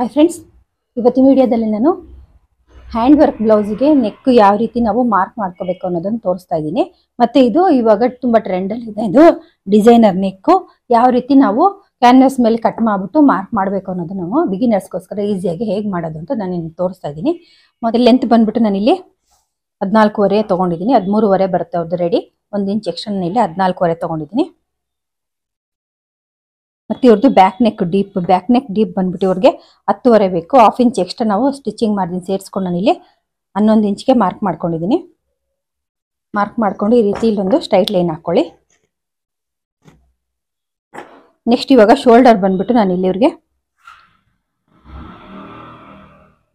hi friends ಇವತ್ತಿನ ವಿಡಿಯೋದಲ್ಲಿ ನಾನು ಹ್ಯಾಂಡ್ ವರ್ಕ್ ಬ್ಲೌಸಿಗೆ ನೆಕ್ ಯಾವ ರೀತಿ ನಾವು ಮಾರ್ಕ್ ಮಾಡ್ಕೋಬೇಕು ಅನ್ನೋದನ್ನು ತೋರಿಸ್ತಾ ಇದ್ದೀನಿ ಮತ್ತು ಇದು ಇವಾಗ ತುಂಬ ಟ್ರೆಂಡಲ್ಲಿದೆ ಇದು ಡಿಸೈನರ್ ನೆಕ್ಕು ಯಾವ ರೀತಿ ನಾವು ಕ್ಯಾನ್ವಸ್ ಮೇಲೆ ಕಟ್ ಮಾಡಿಬಿಟ್ಟು ಮಾರ್ಕ್ ಮಾಡಬೇಕು ಅನ್ನೋದು ನಾವು ಬಿಗಿನರ್ಸ್ಗೋಸ್ಕರ ಈಸಿಯಾಗಿ ಹೇಗೆ ಮಾಡೋದು ಅಂತ ನಾನು ನಿಮ್ಗೆ ತೋರಿಸ್ತಾ ಇದ್ದೀನಿ ಮತ್ತು ಲೆಂತ್ ಬಂದುಬಿಟ್ಟು ನಾನಿಲ್ಲಿ ಹದಿನಾಲ್ಕೂವರೆ ತೊಗೊಂಡಿದ್ದೀನಿ ಹದಿಮೂರುವರೆ ಬರುತ್ತೆ ಅವ್ರದ್ದು ರೆಡಿ ಒಂದು ಇಂಚ್ ಎಕ್ಷನ್ ಇಲ್ಲಿ ಹದಿನಾಲ್ಕೂವರೆ ತೊಗೊಂಡಿದ್ದೀನಿ ಮತ್ತು ಇವ್ರದ್ದು back neck deep back neck deep ಬಂದ್ಬಿಟ್ಟು ಇವ್ರಿಗೆ ಹತ್ತುವರೆ ಬೇಕು ಹಾಫ್ ಇಂಚ್ ಎಕ್ಸ್ಟ್ರಾ ನಾವು ಸ್ಟಿಚಿಂಗ್ ಮಾಡಿದೀನಿ ಸೇರಿಸ್ಕೊಂಡು ನಾನು ಇಲ್ಲಿ ಹನ್ನೊಂದು ಇಂಚ್ಗೆ ಮಾರ್ಕ್ ಮಾಡ್ಕೊಂಡಿದ್ದೀನಿ ಮಾರ್ಕ್ ಮಾಡಿಕೊಂಡು ಈ ರೀತಿ ಇಲ್ಲೊಂದು ಸ್ಟ್ರೈಟ್ ಲೈನ್ ಹಾಕ್ಕೊಳ್ಳಿ ನೆಕ್ಸ್ಟ್ ಇವಾಗ ಶೋಲ್ಡರ್ ಬಂದ್ಬಿಟ್ಟು ನಾನು ಇಲ್ಲಿ ಇವ್ರಿಗೆ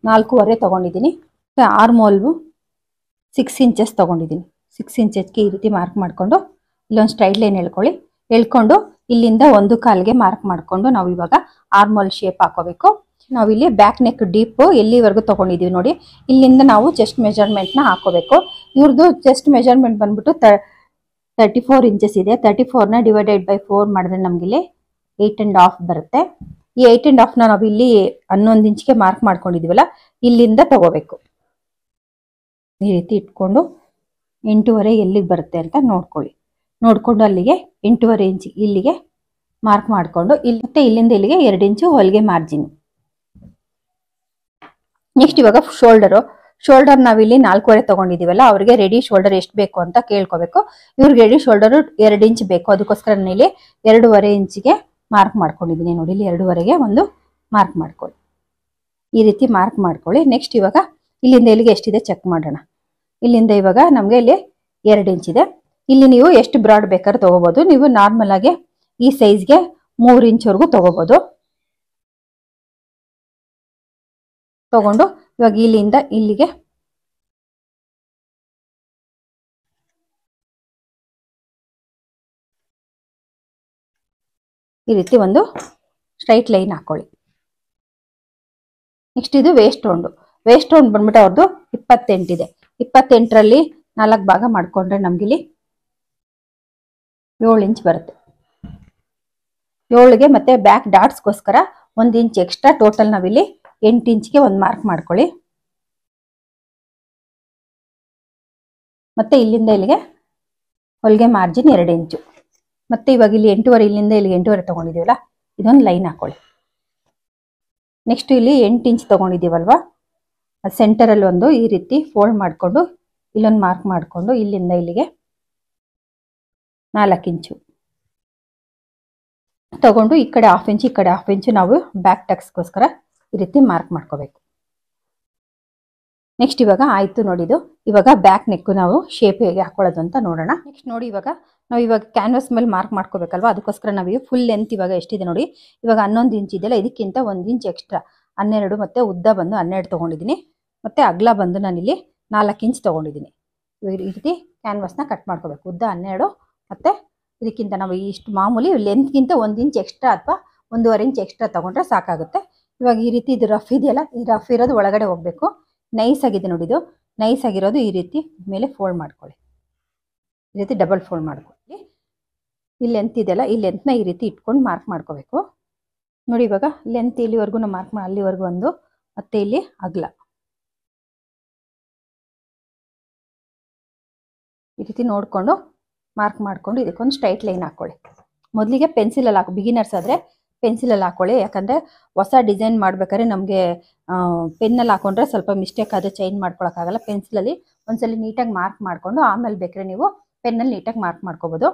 ನಾಲ್ಕೂವರೆ ತೊಗೊಂಡಿದ್ದೀನಿ ಆರ್ಮೋಲ್ವು ಸಿಕ್ಸ್ ಇಂಚಸ್ ತೊಗೊಂಡಿದ್ದೀನಿ ಸಿಕ್ಸ್ ಇಂಚಸ್ಗೆ ಈ ರೀತಿ ಮಾರ್ಕ್ ಮಾಡಿಕೊಂಡು ಇಲ್ಲೊಂದು ಸ್ಟ್ರೈಟ್ ಲೈನ್ ಹೇಳ್ಕೊಳ್ಳಿ ಎಳ್ಕೊಂಡು ಇಲ್ಲಿಂದ ಒಂದು ಕಾಲ್ಗೆ ಮಾರ್ಕ್ ಮಾಡ್ಕೊಂಡು ನಾವು ಇವಾಗ ಆರ್ಮಲ್ ಶೇಪ್ ಹಾಕೋಬೇಕು ನಾವಿಲ್ಲಿ ಬ್ಯಾಕ್ ನೆಕ್ ಡೀಪ್ ಎಲ್ಲಿವರೆಗೂ ತಗೊಂಡಿದೀವಿ ನೋಡಿ ಇಲ್ಲಿಂದ ನಾವು ಚೆಸ್ಟ್ ನ ಹಾಕೋಬೇಕು ಇವ್ರದ್ದು ಚೆಸ್ಟ್ ಮೆಜರ್ಮೆಂಟ್ ಬಂದ್ಬಿಟ್ಟು ತರ್ಟಿ ಫೋರ್ ಇಂಚಸ್ ಇದೆ ತರ್ಟಿ ನ ಡಿವೈಡೆಡ್ ಬೈ ಫೋರ್ ಮಾಡಿದ್ರೆ ಇಲ್ಲಿ ಏಟ್ ಅಂಡ್ ಹಾಫ್ ಬರುತ್ತೆ ಈ ಏಟ್ ಹಾಫ್ ನ ನಾವು ಇಲ್ಲಿ ಹನ್ನೊಂದು ಇಂಚ್ಗೆ ಮಾರ್ಕ್ ಮಾಡ್ಕೊಂಡಿದೀವಲ್ಲ ಇಲ್ಲಿಂದ ತಗೋಬೇಕು ಈ ರೀತಿ ಇಟ್ಕೊಂಡು ಎಂಟೂವರೆ ಎಲ್ಲಿಗೆ ಬರುತ್ತೆ ಅಂತ ನೋಡ್ಕೊಳ್ಳಿ ನೋಡಿಕೊಂಡು ಅಲ್ಲಿಗೆ ಎಂಟೂವರೆ ಇಂಚ್ ಇಲ್ಲಿಗೆ ಮಾರ್ಕ್ ಮಾಡಿಕೊಂಡು ಇಲ್ಲಿ ಮತ್ತೆ ಇಲ್ಲಿಂದ ಇಲ್ಲಿಗೆ ಎರಡು ಇಂಚು ಹೊಲಿಗೆ ಮಾರ್ಜಿನ್ ನೆಕ್ಸ್ಟ್ ಇವಾಗ ಶೋಲ್ಡರು ಶೋಲ್ಡರ್ ನಾವಿಲ್ಲಿ ನಾಲ್ಕೂವರೆ ತಗೊಂಡಿದೀವಲ್ಲ ಅವ್ರಿಗೆ ರೆಡಿ ಶೋಲ್ಡರ್ ಎಷ್ಟು ಬೇಕು ಅಂತ ಕೇಳ್ಕೊಬೇಕು ಇವ್ರಿಗೆ ರೆಡಿ ಶೋಲ್ಡರ್ ಎರಡು ಇಂಚ್ ಬೇಕು ಅದಕ್ಕೋಸ್ಕರ ಇಲ್ಲಿ ಎರಡೂವರೆ ಇಂಚಿಗೆ ಮಾರ್ಕ್ ಮಾಡ್ಕೊಂಡಿದ್ದೀನಿ ನೋಡಿ ಇಲ್ಲಿ ಎರಡೂವರೆಗೆ ಒಂದು ಮಾರ್ಕ್ ಮಾಡ್ಕೊಳ್ಳಿ ಈ ರೀತಿ ಮಾರ್ಕ್ ಮಾಡ್ಕೊಳ್ಳಿ ನೆಕ್ಸ್ಟ್ ಇವಾಗ ಇಲ್ಲಿಂದ ಇಲ್ಲಿಗೆ ಎಷ್ಟಿದೆ ಚೆಕ್ ಮಾಡೋಣ ಇಲ್ಲಿಂದ ಇವಾಗ ನಮಗೆ ಇಲ್ಲಿ ಎರಡು ಇಂಚ್ ಇದೆ ಇಲ್ಲಿ ನೀವು ಎಷ್ಟು ಬ್ರಾಡ್ ಬೇಕಾದ್ರೆ ತೊಗೋಬೋದು ನೀವು ನಾರ್ಮಲ್ ಆಗಿ ಈ ಸೈಜ್ಗೆ ಮೂರು ಇಂಚ್ವರೆಗೂ ತಗೋಬೋದು ತಗೊಂಡು ಇವಾಗ ಇಲ್ಲಿಂದ ಇಲ್ಲಿಗೆ ಈ ರೀತಿ ಒಂದು ಸ್ಟ್ರೈಟ್ ಲೈನ್ ಹಾಕೊಳ್ಳಿ ನೆಕ್ಸ್ಟ್ ಇದು ವೇಸ್ಟ್ ರೌಂಡು ವೇಸ್ಟ್ ರೌಂಡ್ ಬಂದ್ಬಿಟ್ಟು ಅವ್ರದ್ದು ಇಪ್ಪತ್ತೆಂಟಿದೆ ಇಪ್ಪತ್ತೆಂಟರಲ್ಲಿ ನಾಲ್ಕು ಭಾಗ ಮಾಡಿಕೊಂಡ್ರೆ ಇಲ್ಲಿ ಏಳು ಇಂಚ್ ಬರುತ್ತೆ ಏಳಿಗೆ ಮತ್ತೆ ಬ್ಯಾಕ್ ಡಾಟ್ಸ್ಗೋಸ್ಕರ ಒಂದು ಇಂಚ್ ಎಕ್ಸ್ಟ್ರಾ ಟೋಟಲ್ ನಾವಿಲ್ಲಿ ಎಂಟು ಇಂಚ್ಗೆ ಒಂದು ಮಾರ್ಕ್ ಮಾಡ್ಕೊಳ್ಳಿ ಮತ್ತೆ ಇಲ್ಲಿಂದ ಇಲ್ಲಿಗೆ ಹೊಲಿಗೆ ಮಾರ್ಜಿನ್ ಎರಡು ಇಂಚು ಮತ್ತೆ ಇವಾಗ ಇಲ್ಲಿ ಎಂಟುವರೆ ಇಲ್ಲಿಂದ ಇಲ್ಲಿಗೆ ಎಂಟುವರೆ ತೊಗೊಂಡಿದ್ದೀವಲ್ಲ ಇದೊಂದು ಲೈನ್ ಹಾಕೊಳ್ಳಿ ನೆಕ್ಸ್ಟ್ ಇಲ್ಲಿ ಎಂಟು ಇಂಚ್ ತೊಗೊಂಡಿದ್ದೀವಲ್ವ ಸೆಂಟರಲ್ಲಿ ಒಂದು ಈ ರೀತಿ ಫೋಲ್ಡ್ ಮಾಡಿಕೊಂಡು ಇಲ್ಲೊಂದು ಮಾರ್ಕ್ ಮಾಡಿಕೊಂಡು ಇಲ್ಲಿಂದ ಇಲ್ಲಿಗೆ ಇಂಚು ತಗೊಂಡು ಈ ಕಡೆ ಹಾಫ್ ಇಂಚು ಈ ಕಡೆ ಹಾಫ್ ಇಂಚು ನಾವು ಬ್ಯಾಕ್ ಟಕ್ಸ್ಗೋಸ್ಕರ ಈ ರೀತಿ ಮಾರ್ಕ್ ಮಾಡ್ಕೋಬೇಕು ನೆಕ್ಸ್ಟ್ ಇವಾಗ ಆಯಿತು ನೋಡಿದು ಇವಾಗ ಬ್ಯಾಕ್ ನೆಕ್ಕು ನಾವು ಶೇಪ್ ಹೇಗೆ ಹಾಕೊಳ್ಳೋದು ಅಂತ ನೋಡೋಣ ನೆಕ್ಸ್ಟ್ ನೋಡಿ ಇವಾಗ ನಾವು ಇವಾಗ ಕ್ಯಾನ್ವಸ್ ಮೇಲೆ ಮಾರ್ಕ್ ಮಾಡ್ಕೋಬೇಕಲ್ವಾ ಅದಕ್ಕೋಸ್ಕರ ನಾವು ಫುಲ್ ಲೆಂತ್ ಇವಾಗ ಎಷ್ಟಿದೆ ನೋಡಿ ಇವಾಗ ಹನ್ನೊಂದು ಇಂಚ್ ಇದೆಯಲ್ಲ ಇದಕ್ಕಿಂತ ಒಂದು ಇಂಚ್ ಎಕ್ಸ್ಟ್ರಾ ಹನ್ನೆರಡು ಮತ್ತು ಉದ್ದ ಬಂದು ಹನ್ನೆರಡು ತೊಗೊಂಡಿದ್ದೀನಿ ಮತ್ತು ಅಗ್ಲ ಬಂದು ನಾನಿಲ್ಲಿ ನಾಲ್ಕು ಇಂಚ್ ತೊಗೊಂಡಿದ್ದೀನಿ ಈ ರೀತಿ ಕ್ಯಾನ್ವಸ್ನ ಕಟ್ ಮಾಡ್ಕೋಬೇಕು ಉದ್ದ ಹನ್ನೆರಡು ಮತ್ತು ಇದಕ್ಕಿಂತ ನಾವು ಇಷ್ಟು ಮಾಮೂಲಿ ಲೆಂತ್ಗಿಂತ ಒಂದು ಇಂಚ್ ಎಕ್ಸ್ಟ್ರಾ ಅಥವಾ ಒಂದೂವರೆ ಇಂಚ್ ಎಕ್ಸ್ಟ್ರಾ ತೊಗೊಂಡ್ರೆ ಸಾಕಾಗುತ್ತೆ ಇವಾಗ ಈ ರೀತಿ ಇದು ರಫ್ ಇದೆಯಲ್ಲ ಈ ರಫ್ ಇರೋದು ಒಳಗಡೆ ಹೋಗಬೇಕು ನೈಸ್ ಆಗಿದೆ ನೋಡಿದು ನೈಸ್ ಆಗಿರೋದು ಈ ರೀತಿ ಮೇಲೆ ಫೋಲ್ಡ್ ಮಾಡ್ಕೊಳ್ಳಿ ಈ ರೀತಿ ಡಬಲ್ ಫೋಲ್ಡ್ ಮಾಡ್ಕೊಳ್ಳಿ ಈ ಲೆಂತ್ ಇದೆಯಲ್ಲ ಈ ಲೆಂತ್ನ ಈ ರೀತಿ ಇಟ್ಕೊಂಡು ಮಾರ್ಕ್ ಮಾಡ್ಕೋಬೇಕು ನೋಡಿ ಇವಾಗ ಲೆಂತ್ ಇಲ್ಲಿವರೆಗೂ ನಾವು ಮಾರ್ಕ್ ಮಾಡಿ ಅಲ್ಲಿವರೆಗೂ ಒಂದು ಮತ್ತೆ ಇಲ್ಲಿ ಅಗ್ಲ ಈ ರೀತಿ ನೋಡಿಕೊಂಡು ಮಾರ್ಕ್ ಮಾಡ್ಕೊಂಡು ಇದಕ್ಕೊಂದು ಸ್ಟ್ರೈಟ್ ಲೈನ್ ಹಾಕೊಳ್ಳಿ ಮೊದಲಿಗೆ ಪೆನ್ಸಿಲಲ್ಲಿ ಹಾಕೋ ಬಿಗಿನರ್ಸ್ ಆದರೆ ಪೆನ್ಸಿಲಲ್ಲಿ ಹಾಕೊಳ್ಳಿ ಯಾಕಂದರೆ ಹೊಸ ಡಿಸೈನ್ ಮಾಡ್ಬೇಕಾದ್ರೆ ನಮಗೆ ಪೆನ್ನಲ್ಲಿ ಹಾಕೊಂಡ್ರೆ ಸ್ವಲ್ಪ ಮಿಸ್ಟೇಕ್ ಆದರೆ ಚೇಂಜ್ ಪೆನ್ಸಿಲ್ ಪೆನ್ಸಿಲಲ್ಲಿ ಒಂದ್ಸಲ ನೀಟಾಗಿ ಮಾರ್ಕ್ ಮಾಡಿಕೊಂಡು ಆಮೇಲೆ ಬೇಕಾದ್ರೆ ನೀವು ಪೆನ್ನಲ್ಲಿ ನೀಟಾಗಿ ಮಾರ್ಕ್ ಮಾಡ್ಕೋಬೋದು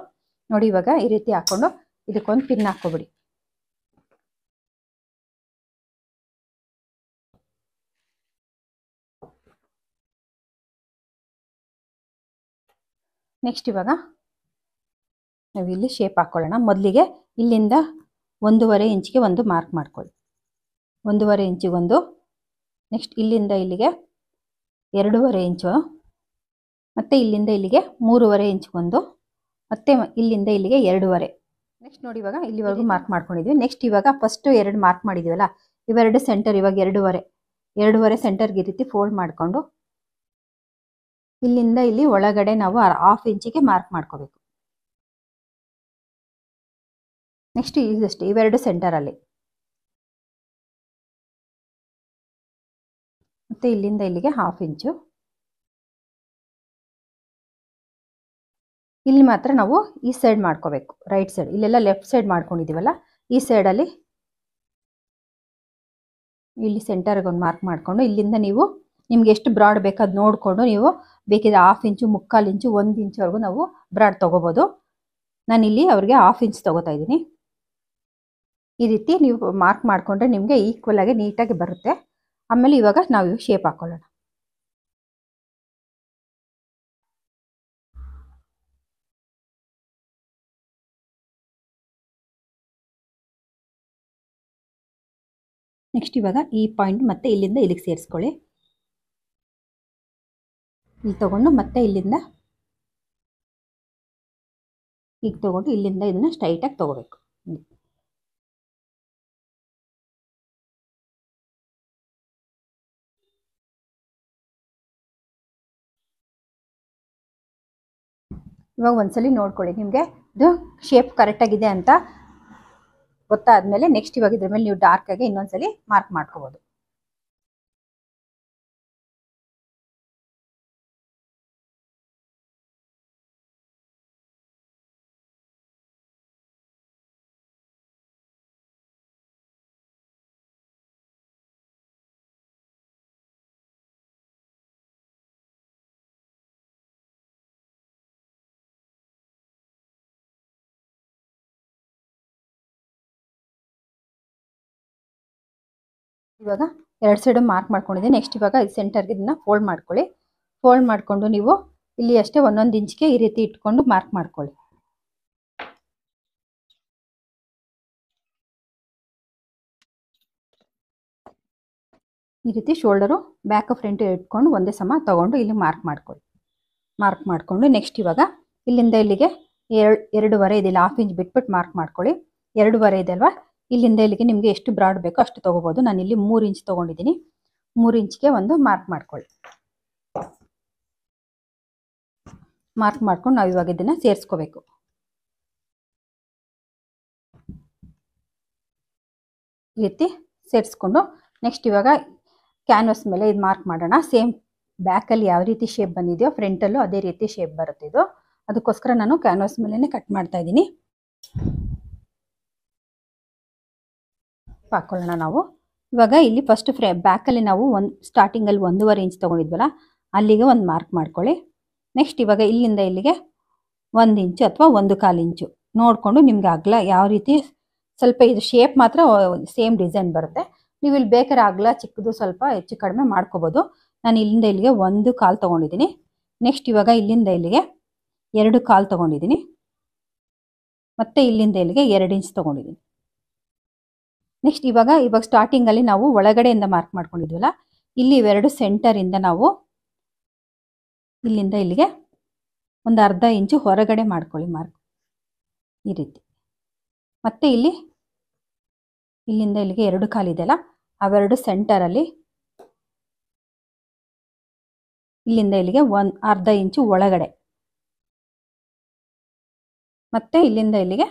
ನೋಡಿ ಇವಾಗ ಈ ರೀತಿ ಹಾಕ್ಕೊಂಡು ಇದಕ್ಕೊಂದು ಪಿನ್ ಹಾಕ್ಕೊಬಿಡಿ ನೆಕ್ಸ್ಟ್ ಇವಾಗ ನಾವಿಲ್ಲಿ ಶೇಪ್ ಹಾಕ್ಕೊಳ್ಳೋಣ ಮೊದಲಿಗೆ ಇಲ್ಲಿಂದ ಒಂದೂವರೆ ಇಂಚಿಗೆ ಒಂದು ಮಾರ್ಕ್ ಮಾಡ್ಕೊಳ್ಳಿ ಒಂದೂವರೆ ಇಂಚಿಗೊಂದು ನೆಕ್ಸ್ಟ್ ಇಲ್ಲಿಂದ ಇಲ್ಲಿಗೆ ಎರಡೂವರೆ ಇಂಚು ಮತ್ತು ಇಲ್ಲಿಂದ ಇಲ್ಲಿಗೆ ಮೂರುವರೆ ಇಂಚಿಗೊಂದು ಮತ್ತೆ ಇಲ್ಲಿಂದ ಇಲ್ಲಿಗೆ ಎರಡೂವರೆ ನೆಕ್ಸ್ಟ್ ನೋಡಿ ಇವಾಗ ಇಲ್ಲಿವರೆಗೂ ಮಾರ್ಕ್ ಮಾಡ್ಕೊಂಡಿದ್ವಿ ನೆಕ್ಸ್ಟ್ ಇವಾಗ ಫಸ್ಟು ಎರಡು ಮಾರ್ಕ್ ಮಾಡಿದ್ದೀವಲ್ಲ ಇವೆರಡು ಸೆಂಟರ್ ಇವಾಗ ಎರಡೂವರೆ ಎರಡೂವರೆ ಸೆಂಟರ್ಗೆ ಈ ರೀತಿ ಫೋಲ್ಡ್ ಮಾಡಿಕೊಂಡು ಇಲ್ಲಿಂದ ಇಲ್ಲಿ ಒಳಗಡೆ ನಾವು ಹಾಫ್ ಇಂಚಿಗೆ ಮಾರ್ಕ್ ಮಾಡ್ಕೋಬೇಕು ನೆಕ್ಸ್ಟ್ ಇದಷ್ಟೇ ಇವೆರಡು ಸೆಂಟರಲ್ಲಿ ಮತ್ತು ಇಲ್ಲಿಂದ ಇಲ್ಲಿಗೆ ಹಾಫ್ ಇಂಚು ಇಲ್ಲಿ ಮಾತ್ರ ನಾವು ಈ ಸೈಡ್ ಮಾಡ್ಕೋಬೇಕು ರೈಟ್ ಸೈಡ್ ಇಲ್ಲೆಲ್ಲ ಲೆಫ್ಟ್ ಸೈಡ್ ಮಾಡ್ಕೊಂಡಿದ್ದೀವಲ್ಲ ಈ ಸೈಡಲ್ಲಿ ಇಲ್ಲಿ ಸೆಂಟರ್ಗೆ ಒಂದು ಮಾರ್ಕ್ ಮಾಡಿಕೊಂಡು ಇಲ್ಲಿಂದ ನೀವು ನಿಮ್ಗೆ ಎಷ್ಟು ಬ್ರಾಡ್ ಬೇಕಾದ್ ನೋಡಿಕೊಂಡು ನೀವು ಬೇಕಿದ್ರೆ ಹಾಫ್ ಇಂಚು ಮುಕ್ಕಾಲು ಇಂಚು ಒಂದು ಇಂಚುವರೆಗೂ ನಾವು ಬ್ರಾಡ್ ತೊಗೋಬೋದು ನಾನಿಲ್ಲಿ ಅವ್ರಿಗೆ ಹಾಫ್ ಇಂಚ್ ತೊಗೋತಾ ಇದ್ದೀನಿ ಈ ರೀತಿ ನೀವು ಮಾರ್ಕ್ ಮಾಡಿಕೊಂಡ್ರೆ ನಿಮಗೆ ಈಕ್ವಲಾಗಿ ನೀಟಾಗಿ ಬರುತ್ತೆ ಆಮೇಲೆ ಇವಾಗ ನಾವು ಶೇಪ್ ಹಾಕ್ಕೊಳ್ಳೋಣ ನೆಕ್ಸ್ಟ್ ಇವಾಗ ಈ ಪಾಯಿಂಟ್ ಮತ್ತೆ ಇಲ್ಲಿಂದ ಇಲ್ಲಿಗೆ ಸೇರಿಸ್ಕೊಳ್ಳಿ ಇಲ್ಲಿ ತಗೊಂಡು ಮತ್ತೆ ಇಲ್ಲಿಂದ ಈಗ ತಗೊಂಡು ಇಲ್ಲಿಂದ ಇದನ್ನು ಸ್ಟ್ರೈಟಾಗಿ ತಗೋಬೇಕು ಇವಾಗ ಒಂದ್ಸಲಿ ನೋಡ್ಕೊಳ್ಳಿ ನಿಮಗೆ ಇದು ಶೇಪ್ ಕರೆಕ್ಟಾಗಿದೆ ಅಂತ ಗೊತ್ತಾದ್ಮೇಲೆ ನೆಕ್ಸ್ಟ್ ಇವಾಗ ಇದ್ರ ಮೇಲೆ ನೀವು ಡಾರ್ಕಾಗಿ ಇನ್ನೊಂದ್ಸಲಿ ಮಾರ್ಕ್ ಮಾಡ್ಕೋಬೋದು ಇವಾಗ ಎರಡು ಸೈಡು ಮಾರ್ಕ್ ಮಾಡ್ಕೊಂಡಿದ್ದೆ ನೆಕ್ಸ್ಟ್ ಇವಾಗ ಸೆಂಟರ್ಗೆ ಇದನ್ನು ಫೋಲ್ಡ್ ಮಾಡ್ಕೊಳ್ಳಿ ಫೋಲ್ಡ್ ಮಾಡಿಕೊಂಡು ನೀವು ಇಲ್ಲಿ ಅಷ್ಟೇ ಒಂದೊಂದು ಇಂಚಿಗೆ ಈ ರೀತಿ ಇಟ್ಕೊಂಡು ಮಾರ್ಕ್ ಮಾಡ್ಕೊಳ್ಳಿ ಈ ರೀತಿ ಶೋಲ್ಡರು ಬ್ಯಾಕ್ ಫ್ರಂಟ್ ಇಟ್ಕೊಂಡು ಒಂದೇ ಸಮ ತೊಗೊಂಡು ಇಲ್ಲಿ ಮಾರ್ಕ್ ಮಾಡ್ಕೊಳ್ಳಿ ಮಾರ್ಕ್ ಮಾಡಿಕೊಂಡು ನೆಕ್ಸ್ಟ್ ಇವಾಗ ಇಲ್ಲಿಂದ ಇಲ್ಲಿಗೆ ಎರಡು ಇದೆ ಇದಿಲ್ಲ ಹಾಫ್ ಇಂಚ್ ಬಿಟ್ಬಿಟ್ಟು ಮಾರ್ಕ್ ಮಾಡ್ಕೊಳ್ಳಿ ಎರಡುವರೆ ಇದೆ ಅಲ್ವಾ ಇಲ್ಲಿಂದ ಇಲ್ಲಿಗೆ ನಿಮಗೆ ಎಷ್ಟು ಬ್ರಾಡ್ ಬೇಕೋ ಅಷ್ಟು ತೊಗೋಬೋದು ನಾನು ಇಲ್ಲಿ ಮೂರು ಇಂಚ್ ತೊಗೊಂಡಿದ್ದೀನಿ ಮೂರು ಇಂಚ್ಗೆ ಒಂದು ಮಾರ್ಕ್ ಮಾಡ್ಕೊಳ್ಳಿ ಮಾರ್ಕ್ ಮಾಡ್ಕೊಂಡು ನಾವು ಇವಾಗ ಇದನ್ನು ಸೇರಿಸ್ಕೋಬೇಕು ಈ ರೀತಿ ಸೇರಿಸ್ಕೊಂಡು ನೆಕ್ಸ್ಟ್ ಇವಾಗ ಕ್ಯಾನ್ವಸ್ ಮೇಲೆ ಇದು ಮಾರ್ಕ್ ಮಾಡೋಣ ಸೇಮ್ ಬ್ಯಾಕಲ್ಲಿ ಯಾವ ರೀತಿ ಶೇಪ್ ಬಂದಿದೆಯೋ ಫ್ರಂಟಲ್ಲೂ ಅದೇ ರೀತಿ ಶೇಪ್ ಬರುತ್ತೆ ಇದು ಅದಕ್ಕೋಸ್ಕರ ನಾನು ಕ್ಯಾನ್ವಾಸ್ ಮೇಲೆ ಕಟ್ ಮಾಡ್ತಾ ಇದ್ದೀನಿ ಹಾಕ್ಕೊಳ್ಳೋಣ ನಾವು ಇವಾಗ ಇಲ್ಲಿ ಫಸ್ಟ್ ಫ್ರೇ ಬ್ಯಾಕಲ್ಲಿ ನಾವು ಒಂದು ಸ್ಟಾರ್ಟಿಂಗಲ್ಲಿ ಒಂದೂವರೆ ಇಂಚ್ ತೊಗೊಂಡಿದ್ವಲ್ಲ ಅಲ್ಲಿಗೆ ಒಂದು ಮಾರ್ಕ್ ಮಾಡ್ಕೊಳ್ಳಿ ನೆಕ್ಸ್ಟ್ ಇವಾಗ ಇಲ್ಲಿಂದ ಇಲ್ಲಿಗೆ ಒಂದು ಇಂಚು ಅಥವಾ ಒಂದು ಕಾಲು ಇಂಚು ನೋಡಿಕೊಂಡು ನಿಮ್ಗೆ ಅಗಲ ಯಾವ ರೀತಿ ಸ್ವಲ್ಪ ಇದು ಶೇಪ್ ಮಾತ್ರ ಸೇಮ್ ಡಿಸೈನ್ ಬರುತ್ತೆ ನೀವು ಇಲ್ಲಿ ಬೇಕಾದ್ರೆ ಅಗಲ ಚಿಕ್ಕದು ಸ್ವಲ್ಪ ಹೆಚ್ಚು ಕಡಿಮೆ ಮಾಡ್ಕೋಬೋದು ನಾನು ಇಲ್ಲಿಂದ ಇಲ್ಲಿಗೆ ಒಂದು ಕಾಲು ತೊಗೊಂಡಿದ್ದೀನಿ ನೆಕ್ಸ್ಟ್ ಇವಾಗ ಇಲ್ಲಿಂದ ಇಲ್ಲಿಗೆ ಎರಡು ಕಾಲು ತೊಗೊಂಡಿದ್ದೀನಿ ಮತ್ತು ಇಲ್ಲಿಂದ ಇಲ್ಲಿಗೆ ಎರಡು ಇಂಚ್ ತೊಗೊಂಡಿದ್ದೀನಿ ನೆಕ್ಸ್ಟ್ ಇವಾಗ ಇವಾಗ ಸ್ಟಾರ್ಟಿಂಗಲ್ಲಿ ನಾವು ಒಳಗಡೆಯಿಂದ ಮಾರ್ಕ್ ಮಾಡ್ಕೊಂಡಿದ್ವಲ್ಲ ಇಲ್ಲಿ ಇವೆರಡು ಸೆಂಟರಿಂದ ನಾವು ಇಲ್ಲಿಂದ ಇಲ್ಲಿಗೆ ಒಂದು ಅರ್ಧ ಇಂಚು ಹೊರಗಡೆ ಮಾಡ್ಕೊಳ್ಳಿ ಮಾರ್ಕ್ ಈ ರೀತಿ ಮತ್ತೆ ಇಲ್ಲಿ ಇಲ್ಲಿಂದ ಇಲ್ಲಿಗೆ ಎರಡು ಕಾಲಿದೆಯಲ್ಲ ಅವೆರಡು ಸೆಂಟರಲ್ಲಿ ಇಲ್ಲಿಂದ ಇಲ್ಲಿಗೆ ಒಂದು ಅರ್ಧ ಇಂಚು ಒಳಗಡೆ ಮತ್ತೆ ಇಲ್ಲಿಂದ ಇಲ್ಲಿಗೆ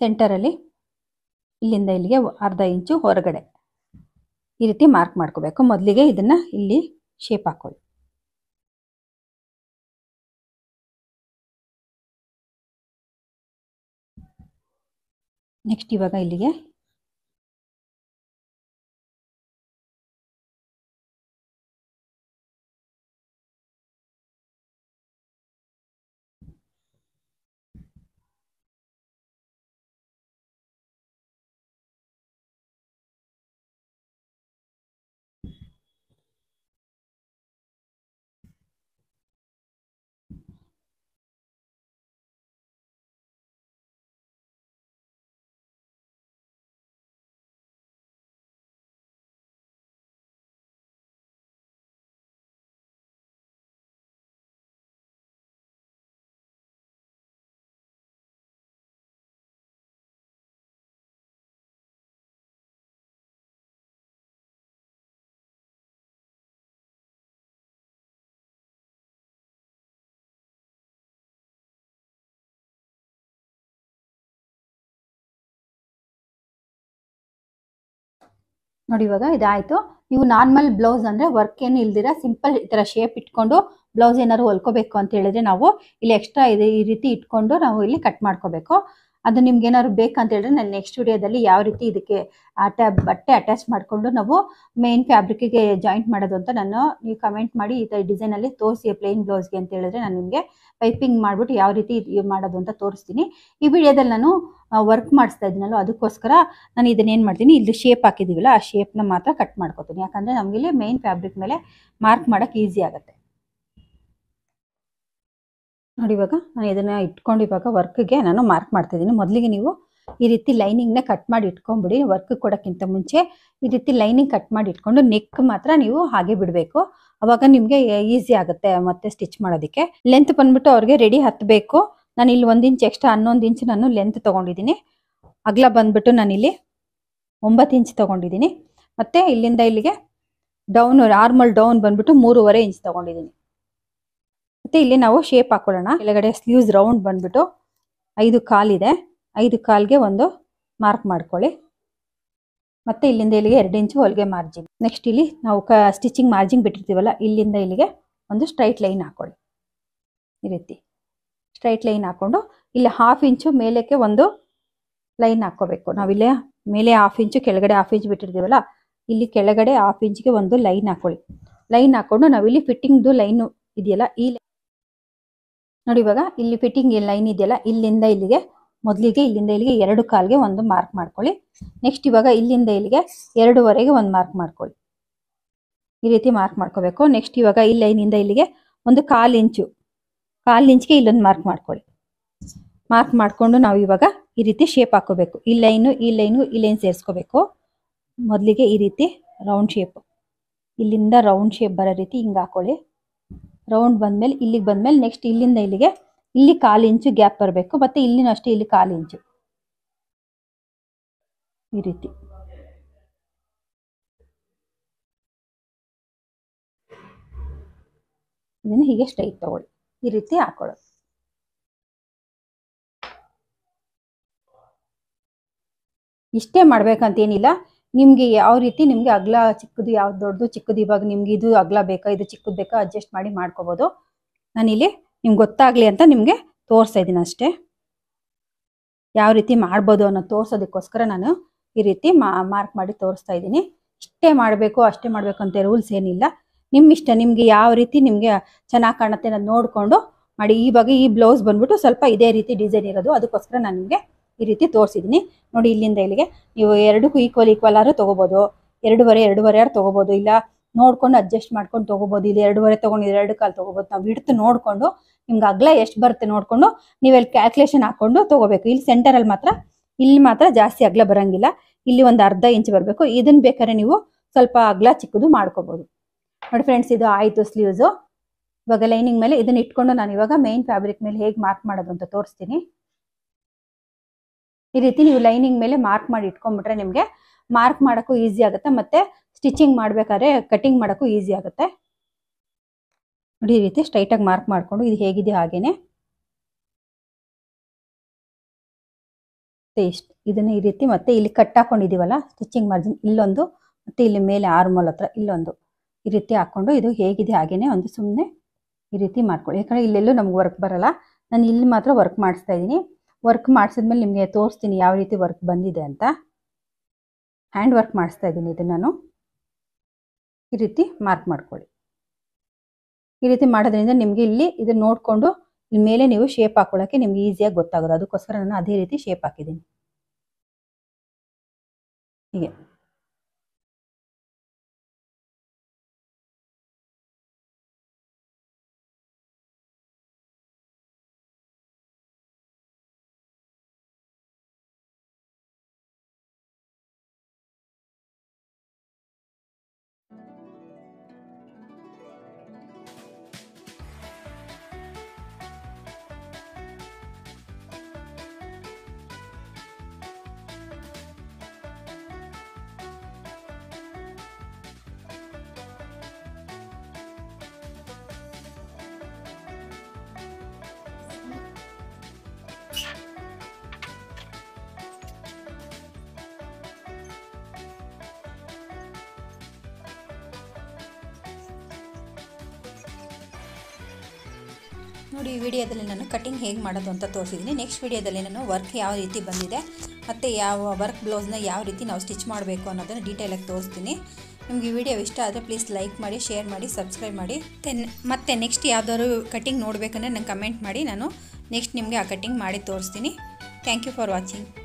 ಸೆಂಟರಲ್ಲಿ ಇಲ್ಲಿಂದ ಇಲ್ಲಿಗೆ ಅರ್ಧ ಇಂಚು ಹೊರಗಡೆ ಈ ರೀತಿ ಮಾರ್ಕ್ ಮಾಡ್ಕೋಬೇಕು ಮೊದಲಿಗೆ ಇದನ್ನ ಇಲ್ಲಿ ಶೇಪ್ ಹಾಕೊಳ್ಳಿ ನೆಕ್ಸ್ಟ್ ಇವಾಗ ಇಲ್ಲಿಗೆ ನೋಡಿ ಇವಾಗ ಇದಾಯಿತು ನೀವು ನಾರ್ಮಲ್ ಬ್ಲೌಸ್ ಅಂದರೆ ವರ್ಕ್ ಏನು ಇಲ್ದಿರ ಸಿಂಪಲ್ ಈ ಥರ ಶೇಪ್ ಇಟ್ಕೊಂಡು ಬ್ಲೌಸ್ ಏನಾದ್ರು ಹೊಲ್ಕೋಬೇಕು ಅಂತ ಹೇಳಿದ್ರೆ ನಾವು ಇಲ್ಲಿ ಎಕ್ಸ್ಟ್ರಾ ಇದೆ ಈ ರೀತಿ ಇಟ್ಕೊಂಡು ನಾವು ಇಲ್ಲಿ ಕಟ್ ಮಾಡ್ಕೋಬೇಕು ಅದು ನಿಮ್ಗೆ ಏನಾದ್ರು ಬೇಕಂತ ಹೇಳಿದ್ರೆ ನಾನು ನೆಕ್ಸ್ಟ್ ವಿಡಿಯೋದಲ್ಲಿ ಯಾವ ರೀತಿ ಇದಕ್ಕೆ ಅಟ್ಯಾ ಬಟ್ಟೆ ಅಟ್ಯಾಚ್ ಮಾಡಿಕೊಂಡು ನಾವು ಮೇನ್ ಫ್ಯಾಬ್ರಿಕ್ಗೆ ಜಾಯಿಂಟ್ ಮಾಡೋದು ಅಂತ ನಾನು ನೀವು ಕಮೆಂಟ್ ಮಾಡಿ ಈ ಥರ ಡಿಸೈನಲ್ಲಿ ತೋರಿಸಿ ಪ್ಲೇನ್ ಬ್ಲೌಸ್ಗೆ ಅಂತ ಹೇಳಿದ್ರೆ ನಾನು ನಿಮಗೆ ಪೈಪಿಂಗ್ ಮಾಡಿಬಿಟ್ಟು ಯಾವ ರೀತಿ ಮಾಡೋದು ಅಂತ ತೋರಿಸ್ತೀನಿ ಈ ವಿಡಿಯೋದಲ್ಲಿ ನಾನು ವರ್ಕ್ ಮಾಡಿಸ್ತಾ ಇದ್ದೀನಲ್ಲ ಅದಕ್ಕೋಸ್ಕರ ನಾನು ಇದನ್ನೇನು ಮಾಡ್ತೀನಿ ಇಲ್ಲಿ ಶೇಪ್ ಹಾಕಿದ್ದೀವಲ್ಲ ಆ ಶೇಪ್ನ ಮಾತ್ರ ಕಟ್ ಮಾಡ್ಕೊತೀನಿ ಯಾಕಂದರೆ ಇಲ್ಲಿ ಮೇನ್ ಫ್ಯಾಬ್ರಿಕ್ ಮೇಲೆ ಮಾರ್ಕ್ ಮಾಡೋಕ್ಕೆ ಈಸಿ ಆಗುತ್ತೆ ನೋಡಿ ಇವಾಗ ನಾನು ಇದನ್ನ ಇಟ್ಕೊಂಡು ಇವಾಗ ವರ್ಕ್ಗೆ ನಾನು ಮಾರ್ಕ್ ಮಾಡ್ತಿದ್ದೀನಿ ಮೊದಲಿಗೆ ನೀವು ಈ ರೀತಿ ಲೈನಿಂಗ್ನ ಕಟ್ ಮಾಡಿ ಇಟ್ಕೊಂಡ್ಬಿಡಿ ವರ್ಕ್ ಕೊಡೋಕ್ಕಿಂತ ಮುಂಚೆ ಈ ರೀತಿ ಲೈನಿಂಗ್ ಕಟ್ ಮಾಡಿ ಇಟ್ಕೊಂಡು ನೆಕ್ ಮಾತ್ರ ನೀವು ಹಾಗೆ ಬಿಡಬೇಕು ಅವಾಗ ನಿಮಗೆ ಈಸಿ ಆಗುತ್ತೆ ಮತ್ತೆ ಸ್ಟಿಚ್ ಮಾಡೋದಕ್ಕೆ ಲೆಂತ್ ಬಂದ್ಬಿಟ್ಟು ಅವ್ರಿಗೆ ರೆಡಿ ಹತ್ತಬೇಕು ನಾನು ಇಲ್ಲಿ ಒಂದು ಇಂಚ್ ಎಕ್ಸ್ಟ್ರಾ ಹನ್ನೊಂದು ಇಂಚ್ ನಾನು ಲೆಂತ್ ತೊಗೊಂಡಿದ್ದೀನಿ ಅಗ್ಲ ಬಂದ್ಬಿಟ್ಟು ನಾನಿಲ್ಲಿ ಒಂಬತ್ತು ಇಂಚ್ ತೊಗೊಂಡಿದ್ದೀನಿ ಮತ್ತು ಇಲ್ಲಿಂದ ಇಲ್ಲಿಗೆ ಡೌನ್ ನಾರ್ಮಲ್ ಡೌನ್ ಬಂದ್ಬಿಟ್ಟು ಮೂರುವರೆ ಇಂಚ್ ತೊಗೊಂಡಿದ್ದೀನಿ ಮತ್ತೆ ಇಲ್ಲಿ ನಾವು ಶೇಪ್ ಹಾಕೊಳ್ಳೋಣ ಕೆಳಗಡೆ ಸ್ಲೀವ್ಸ್ ರೌಂಡ್ ಬಂದ್ಬಿಟ್ಟು ಐದು ಕಾಲಿದೆ ಐದು ಕಾಲ್ಗೆ ಒಂದು ಮಾರ್ಕ್ ಮಾಡ್ಕೊಳ್ಳಿ ಮತ್ತೆ ಇಲ್ಲಿಂದ ಇಲ್ಲಿಗೆ ಎರಡು ಇಂಚು ಹೊಲಿಗೆ ಮಾರ್ಜಿನ್ ನೆಕ್ಸ್ಟ್ ಇಲ್ಲಿ ನಾವು ಕ ಸ್ಟಿಚಿಂಗ್ ಮಾರ್ಜಿನ್ ಬಿಟ್ಟಿರ್ತೀವಲ್ಲ ಇಲ್ಲಿಂದ ಇಲ್ಲಿಗೆ ಒಂದು ಸ್ಟ್ರೈಟ್ ಲೈನ್ ಹಾಕೊಳ್ಳಿ ಈ ರೀತಿ ಸ್ಟ್ರೈಟ್ ಲೈನ್ ಹಾಕೊಂಡು ಇಲ್ಲಿ ಹಾಫ್ ಇಂಚು ಮೇಲೆಕ್ಕೆ ಒಂದು ಲೈನ್ ಹಾಕೋಬೇಕು ನಾವಿಲ್ಲೇ ಮೇಲೆ ಹಾಫ್ ಇಂಚು ಕೆಳಗಡೆ ಹಾಫ್ ಇಂಚ್ ಬಿಟ್ಟಿರ್ತೀವಲ್ಲ ಇಲ್ಲಿ ಕೆಳಗಡೆ ಹಾಫ್ ಇಂಚ್ಗೆ ಒಂದು ಲೈನ್ ಹಾಕೊಳ್ಳಿ ಲೈನ್ ಹಾಕೊಂಡು ನಾವಿಲ್ಲಿ ಫಿಟ್ಟಿಂಗ್ದು ಲೈನು ಇದೆಯಲ್ಲ ಈ ನೋಡಿ ಇವಾಗ ಇಲ್ಲಿ ಫಿಟ್ಟಿಂಗ್ ಲೈನ್ ಇದೆಯಲ್ಲ ಇಲ್ಲಿಂದ ಇಲ್ಲಿಗೆ ಮೊದಲಿಗೆ ಇಲ್ಲಿಂದ ಇಲ್ಲಿಗೆ ಎರಡು ಕಾಲ್ಗೆ ಒಂದು ಮಾರ್ಕ್ ಮಾಡ್ಕೊಳ್ಳಿ ನೆಕ್ಸ್ಟ್ ಇವಾಗ ಇಲ್ಲಿಂದ ಇಲ್ಲಿಗೆ ಎರಡುವರೆಗೆ ಒಂದು ಮಾರ್ಕ್ ಮಾಡ್ಕೊಳ್ಳಿ ಈ ರೀತಿ ಮಾರ್ಕ್ ಮಾಡ್ಕೋಬೇಕು ನೆಕ್ಸ್ಟ್ ಇವಾಗ ಈ ಲೈನಿಂದ ಇಲ್ಲಿಗೆ ಒಂದು ಕಾಲು ಇಂಚು ಕಾಲು ಇಂಚ್ಗೆ ಇಲ್ಲೊಂದು ಮಾರ್ಕ್ ಮಾಡ್ಕೊಳ್ಳಿ ಮಾರ್ಕ್ ಮಾಡಿಕೊಂಡು ನಾವು ಇವಾಗ ಈ ರೀತಿ ಶೇಪ್ ಹಾಕೋಬೇಕು ಈ ಲೈನು ಈ ಲೈನು ಈ ಲೈನ್ ಸೇರಿಸ್ಕೋಬೇಕು ಮೊದಲಿಗೆ ಈ ರೀತಿ ರೌಂಡ್ ಶೇಪ್ ಇಲ್ಲಿಂದ ರೌಂಡ್ ಶೇಪ್ ಬರೋ ರೀತಿ ಹಿಂಗೆ ಹಾಕೊಳ್ಳಿ ರೌಂಡ್ ಬಂದಮೇಲೆ ಇಲ್ಲಿಗೆ ಬಂದಮೇಲೆ ನೆಕ್ಸ್ಟ್ ಇಲ್ಲಿಂದ ಇಲ್ಲಿಗೆ ಇಲ್ಲಿ ಕಾಲು ಇಂಚು ಗ್ಯಾಪ್ ಬರಬೇಕು ಮತ್ತು ಇಲ್ಲಿನ ಅಷ್ಟೇ ಇಲ್ಲಿ ಕಾಲು ಇಂಚು ಈ ರೀತಿ ಇದನ್ನು ಹೀಗೆ ಸ್ಟ್ರೈಟ್ ತಗೊಳ್ಳಿ ಈ ರೀತಿ ಹಾಕೊಳ್ಳೋದು ಇಷ್ಟೇ ಮಾಡ್ಬೇಕಂತೇನಿಲ್ಲ ನಿಮ್ಗೆ ಯಾವ ರೀತಿ ನಿಮಗೆ ಅಗ್ಲ ಚಿಕ್ಕದು ಯಾವ್ದು ದೊಡ್ಡದು ಚಿಕ್ಕದು ಇವಾಗ ನಿಮ್ಗೆ ಇದು ಅಗ್ಲ ಬೇಕಾ ಇದು ಚಿಕ್ಕದು ಬೇಕಾ ಅಡ್ಜಸ್ಟ್ ಮಾಡಿ ಮಾಡ್ಕೋಬಹುದು ನಾನಿಲ್ಲಿ ನಿಮ್ಗೆ ಗೊತ್ತಾಗ್ಲಿ ಅಂತ ನಿಮಗೆ ತೋರಿಸ್ತಾ ಇದ್ದೀನಿ ಅಷ್ಟೇ ಯಾವ ರೀತಿ ಮಾಡ್ಬೋದು ಅನ್ನೋ ತೋರಿಸೋದಕ್ಕೋಸ್ಕರ ನಾನು ಈ ರೀತಿ ಮಾರ್ಕ್ ಮಾಡಿ ತೋರಿಸ್ತಾ ಇದ್ದೀನಿ ಇಷ್ಟೇ ಮಾಡಬೇಕು ಅಷ್ಟೇ ಮಾಡಬೇಕು ಅಂತ ರೂಲ್ಸ್ ಏನಿಲ್ಲ ನಿಮ್ಮ ಇಷ್ಟ ನಿಮಗೆ ಯಾವ ರೀತಿ ನಿಮಗೆ ಚೆನ್ನಾಗಿ ಕಾಣುತ್ತೆ ನಾನು ನೋಡಿಕೊಂಡು ಮಾಡಿ ಈ ಬಗ್ಗೆ ಈ ಬ್ಲೌಸ್ ಬಂದ್ಬಿಟ್ಟು ಸ್ವಲ್ಪ ಇದೇ ರೀತಿ ಡಿಸೈನ್ ಇರೋದು ಅದಕ್ಕೋಸ್ಕರ ನಾನು ನಿಮಗೆ ಈ ರೀತಿ ತೋರಿಸಿದ್ದೀನಿ ನೋಡಿ ಇಲ್ಲಿಂದ ಇಲ್ಲಿಗೆ ನೀವು ಎರಡಕ್ಕೂ ಈಕ್ವಲ್ ಈಕ್ವಲ್ ಆದ್ರೂ ತೊಗೋಬೋದು ಎರಡೂವರೆ ಎರಡೂವರೆ ಆರು ತೊಗೋಬೋದು ಇಲ್ಲ ನೋಡ್ಕೊಂಡು ಅಡ್ಜಸ್ಟ್ ಮಾಡ್ಕೊಂಡು ತೊಗೋಬೋದು ಇಲ್ಲಿ ಎರಡೂವರೆ ತೊಗೊಂಡಿದ್ರೆ ಎರಡು ಕಾಲು ತೊಗೋಬೋದು ನಾವು ಹಿಡ್ತು ನೋಡಿಕೊಂಡು ನಿಮ್ಗೆ ಅಗ್ಲ ಎಷ್ಟು ಬರುತ್ತೆ ನೋಡಿಕೊಂಡು ಇಲ್ಲಿ ಕ್ಯಾಲ್ಕುಲೇಷನ್ ಹಾಕೊಂಡು ತೊಗೋಬೇಕು ಇಲ್ಲಿ ಸೆಂಟರಲ್ಲಿ ಮಾತ್ರ ಇಲ್ಲಿ ಮಾತ್ರ ಜಾಸ್ತಿ ಅಗ್ಲ ಬರೋಂಗಿಲ್ಲ ಇಲ್ಲಿ ಒಂದು ಅರ್ಧ ಇಂಚ್ ಬರಬೇಕು ಇದನ್ನು ಬೇಕಾದ್ರೆ ನೀವು ಸ್ವಲ್ಪ ಅಗ್ಲ ಚಿಕ್ಕದು ಮಾಡ್ಕೋಬೋದು ನೋಡಿ ಫ್ರೆಂಡ್ಸ್ ಇದು ಆಯಿತು ಸ್ಲೀವ್ಸು ಇವಾಗ ಲೈನಿಂಗ್ ಮೇಲೆ ಇದನ್ನ ಇಟ್ಕೊಂಡು ನಾನು ಇವಾಗ ಮೈನ್ ಫ್ಯಾಬ್ರಿಕ್ ಮೇಲೆ ಹೇಗೆ ಮಾರ್ಕ್ ಮಾಡೋದು ಅಂತ ತೋರಿಸ್ತೀನಿ ಈ ರೀತಿ ನೀವು ಲೈನಿಂಗ್ ಮೇಲೆ ಮಾರ್ಕ್ ಮಾಡಿ ಇಟ್ಕೊಂಡ್ಬಿಟ್ರೆ ನಿಮಗೆ ಮಾರ್ಕ್ ಮಾಡೋಕ್ಕೂ ಈಸಿ ಆಗುತ್ತೆ ಮತ್ತೆ ಸ್ಟಿಚಿಂಗ್ ಮಾಡಬೇಕಾದ್ರೆ ಕಟಿಂಗ್ ಮಾಡೋಕ್ಕೂ ಈಸಿ ಆಗುತ್ತೆ ನೋಡಿ ಈ ರೀತಿ ಸ್ಟ್ರೈಟಾಗಿ ಮಾರ್ಕ್ ಮಾಡಿಕೊಂಡು ಇದು ಹೇಗಿದೆ ಹಾಗೇನೆ ಇಷ್ಟು ಇದನ್ನ ಈ ರೀತಿ ಮತ್ತೆ ಇಲ್ಲಿ ಕಟ್ ಹಾಕೊಂಡಿದೀವಲ್ಲ ಸ್ಟಿಚಿಂಗ್ ಮಾರ್ಜಿನ್ ಇಲ್ಲೊಂದು ಮತ್ತೆ ಇಲ್ಲಿ ಮೇಲೆ ಆರ್ಮಲ್ ಹತ್ರ ಇಲ್ಲೊಂದು ಈ ರೀತಿ ಹಾಕೊಂಡು ಇದು ಹೇಗಿದೆ ಹಾಗೇನೆ ಒಂದು ಸುಮ್ಮನೆ ಈ ರೀತಿ ಮಾಡ್ಕೊಳ್ಳಿ ಯಾಕಂದ್ರೆ ಇಲ್ಲೆಲ್ಲೂ ನಮ್ಗೆ ವರ್ಕ್ ಬರಲ್ಲ ನಾನು ಇಲ್ಲಿ ಮಾತ್ರ ವರ್ಕ್ ಮಾಡಿಸ್ತಾ ಇದ್ದೀನಿ ವರ್ಕ್ ಮಾಡಿಸಿದ್ಮೇಲೆ ನಿಮಗೆ ತೋರಿಸ್ತೀನಿ ಯಾವ ರೀತಿ ವರ್ಕ್ ಬಂದಿದೆ ಅಂತ ಹ್ಯಾಂಡ್ ವರ್ಕ್ ಮಾಡಿಸ್ತಾ ಇದ್ದೀನಿ ಇದು ನಾನು ಈ ರೀತಿ ಮಾರ್ಕ್ ಮಾಡ್ಕೊಳ್ಳಿ ಈ ರೀತಿ ಮಾಡೋದ್ರಿಂದ ನಿಮಗೆ ಇಲ್ಲಿ ಇದನ್ನು ನೋಡಿಕೊಂಡು ಮೇಲೆ ನೀವು ಶೇಪ್ ಹಾಕೊಳ್ಳೋಕ್ಕೆ ನಿಮ್ಗೆ ಈಸಿಯಾಗಿ ಗೊತ್ತಾಗೋದು ಅದಕ್ಕೋಸ್ಕರ ನಾನು ಅದೇ ರೀತಿ ಶೇಪ್ ಹಾಕಿದ್ದೀನಿ ಹೀಗೆ ನೋಡಿ ಈ ವಿಡಿಯೋದಲ್ಲಿ ನಾನು ಕಟ್ಟಿಂಗ್ ಹೇಗೆ ಮಾಡೋದು ಅಂತ ತೋರಿಸಿದ್ದೀನಿ ನೆಕ್ಸ್ಟ್ ವಿಡಿಯೋದಲ್ಲಿ ನಾನು ವರ್ಕ್ ಯಾವ ರೀತಿ ಬಂದಿದೆ ಮತ್ತು ಯಾವ ವರ್ಕ್ ಬ್ಲೌಸ್ನ ಯಾವ ರೀತಿ ನಾವು ಸ್ಟಿಚ್ ಮಾಡಬೇಕು ಅನ್ನೋದನ್ನು ಡೀಟೇಲಾಗಿ ತೋರಿಸ್ತೀನಿ ನಿಮಗೆ ಈ ವಿಡಿಯೋ ಇಷ್ಟ ಆದರೆ ಪ್ಲೀಸ್ ಲೈಕ್ ಮಾಡಿ ಶೇರ್ ಮಾಡಿ ಸಬ್ಸ್ಕ್ರೈಬ್ ಮಾಡಿ ತೆನ್ ಮತ್ತು ನೆಕ್ಸ್ಟ್ ಯಾವ್ದಾದ್ರು ಕಟ್ಟಿಂಗ್ ನೋಡಬೇಕಂದ್ರೆ ನಂಗೆ ಕಮೆಂಟ್ ಮಾಡಿ ನಾನು ನೆಕ್ಸ್ಟ್ ನಿಮಗೆ ಆ ಕಟ್ಟಿಂಗ್ ಮಾಡಿ ತೋರಿಸ್ತೀನಿ ಥ್ಯಾಂಕ್ ಯು ಫಾರ್ ವಾಚಿಂಗ್